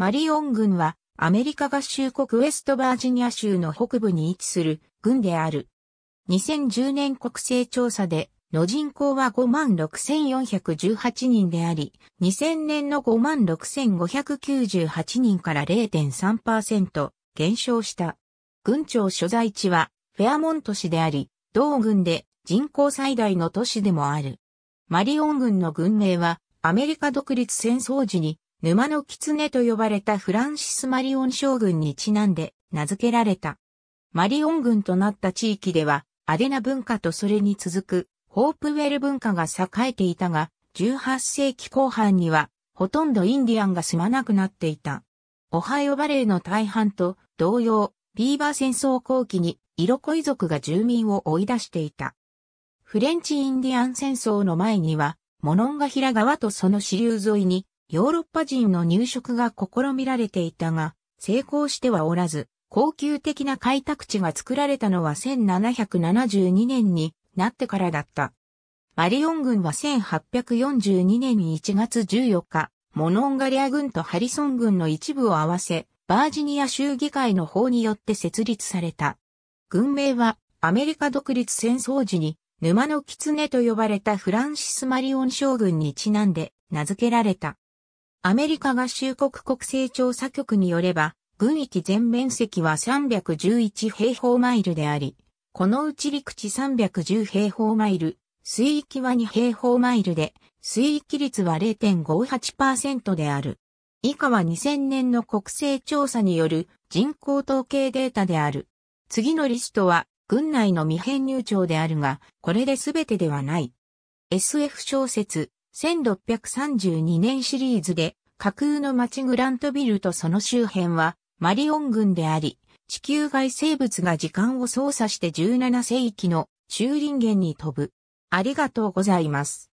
マリオン軍は、アメリカ合衆国ウェストバージニア州の北部に位置する軍である。2010年国勢調査で、の人口は56,418人であり、2000年の56,598人から0.3%減少した。軍庁所在地はフェアモント市であり、同軍で人口最大の都市でもある。マリオン軍の軍名は、アメリカ独立戦争時に沼の狐と呼ばれたフランシス・マリオン将軍にちなんで名付けられた。マリオン軍となった地域では、アデナ文化とそれに続く、ホープウェル文化が栄えていたが、18世紀後半には、ほとんどインディアンが住まなくなっていた。オハイオバレーの大半と同様、ビーバー戦争後期に色恋族が住民を追い出していた。フレンチインディアン戦争の前には、モノンガヒラ川とその支流沿いにヨーロッパ人の入植が試みられていたが、成功してはおらず、高級的な開拓地が作られたのは1772年になってからだった。マリオン軍は1842年1月14日、モノンガリア軍とハリソン軍の一部を合わせ、バージニア州議会の法によって設立された。軍名はアメリカ独立戦争時に沼の狐と呼ばれたフランシス・マリオン将軍にちなんで名付けられた。アメリカ合衆国国勢調査局によれば、軍域全面積は311平方マイルであり、このうち陸地310平方マイル、水域は2平方マイルで、水域率は0.58%である。以下は2000年の国勢調査による人口統計データである。次のリストは、軍内の未編入庁であるが、これで全てではない。SF 小説、1632年シリーズで架空の町グラントビルとその周辺はマリオン群であり、地球外生物が時間を操作して17世紀の中林源に飛ぶ。ありがとうございます。